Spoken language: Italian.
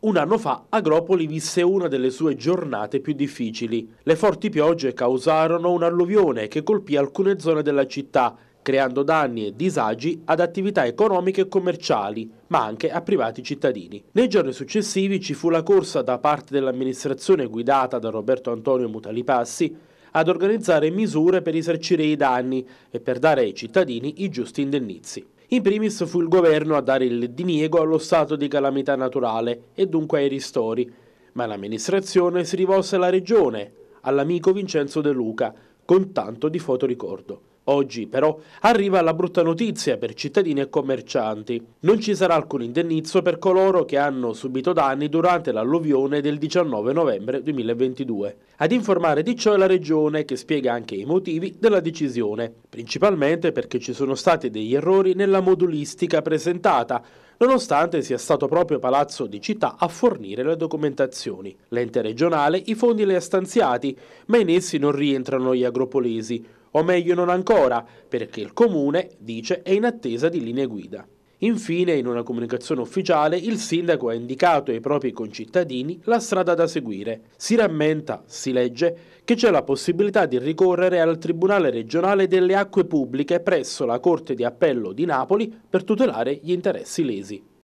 Un anno fa Agropoli visse una delle sue giornate più difficili. Le forti piogge causarono un'alluvione che colpì alcune zone della città, creando danni e disagi ad attività economiche e commerciali, ma anche a privati cittadini. Nei giorni successivi ci fu la corsa da parte dell'amministrazione guidata da Roberto Antonio Mutalipassi ad organizzare misure per risarcire i danni e per dare ai cittadini i giusti indennizi. In primis fu il governo a dare il diniego allo stato di calamità naturale e dunque ai ristori, ma l'amministrazione si rivolse alla regione, all'amico Vincenzo De Luca, con tanto di fotoricordo. Oggi però arriva la brutta notizia per cittadini e commercianti. Non ci sarà alcun indennizzo per coloro che hanno subito danni durante l'alluvione del 19 novembre 2022. Ad informare di ciò è la Regione che spiega anche i motivi della decisione, principalmente perché ci sono stati degli errori nella modulistica presentata, nonostante sia stato proprio Palazzo di Città a fornire le documentazioni. L'ente regionale i fondi li ha stanziati, ma in essi non rientrano gli agropolesi, o meglio non ancora, perché il comune, dice, è in attesa di linee guida. Infine, in una comunicazione ufficiale, il sindaco ha indicato ai propri concittadini la strada da seguire. Si rammenta, si legge, che c'è la possibilità di ricorrere al Tribunale regionale delle acque pubbliche presso la Corte di Appello di Napoli per tutelare gli interessi lesi.